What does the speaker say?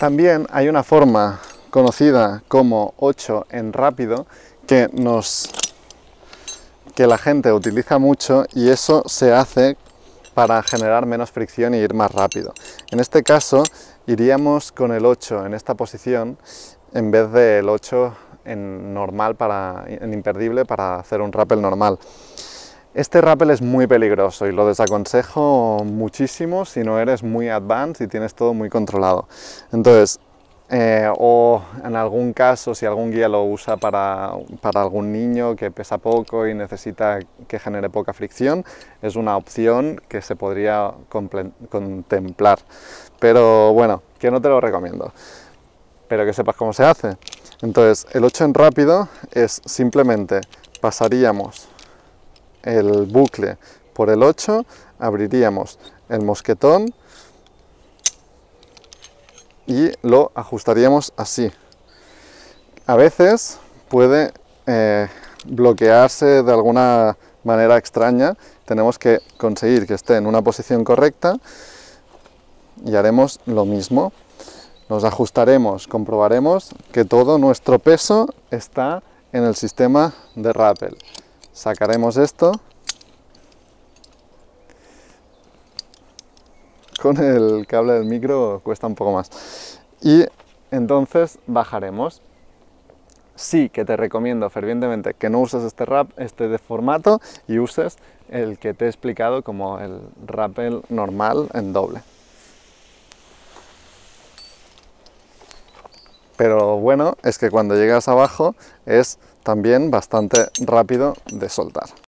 También hay una forma conocida como 8 en rápido que nos que la gente utiliza mucho y eso se hace para generar menos fricción y ir más rápido. En este caso iríamos con el 8 en esta posición en vez del 8 en normal para en imperdible para hacer un rappel normal. Este rappel es muy peligroso y lo desaconsejo muchísimo si no eres muy advanced y tienes todo muy controlado. Entonces, eh, o en algún caso, si algún guía lo usa para, para, algún niño que pesa poco y necesita que genere poca fricción, es una opción que se podría contemplar. Pero bueno, que no te lo recomiendo, pero que sepas cómo se hace. Entonces, el 8 en rápido es simplemente pasaríamos el bucle por el 8, abriríamos el mosquetón y lo ajustaríamos así. A veces puede eh, bloquearse de alguna manera extraña, tenemos que conseguir que esté en una posición correcta y haremos lo mismo. Nos ajustaremos, comprobaremos que todo nuestro peso está en el sistema de rappel. Sacaremos esto con el cable del micro cuesta un poco más. Y entonces bajaremos. Sí que te recomiendo fervientemente que no uses este rap este de formato, y uses el que te he explicado como el rappel normal en doble. pero bueno es que cuando llegas abajo es también bastante rápido de soltar.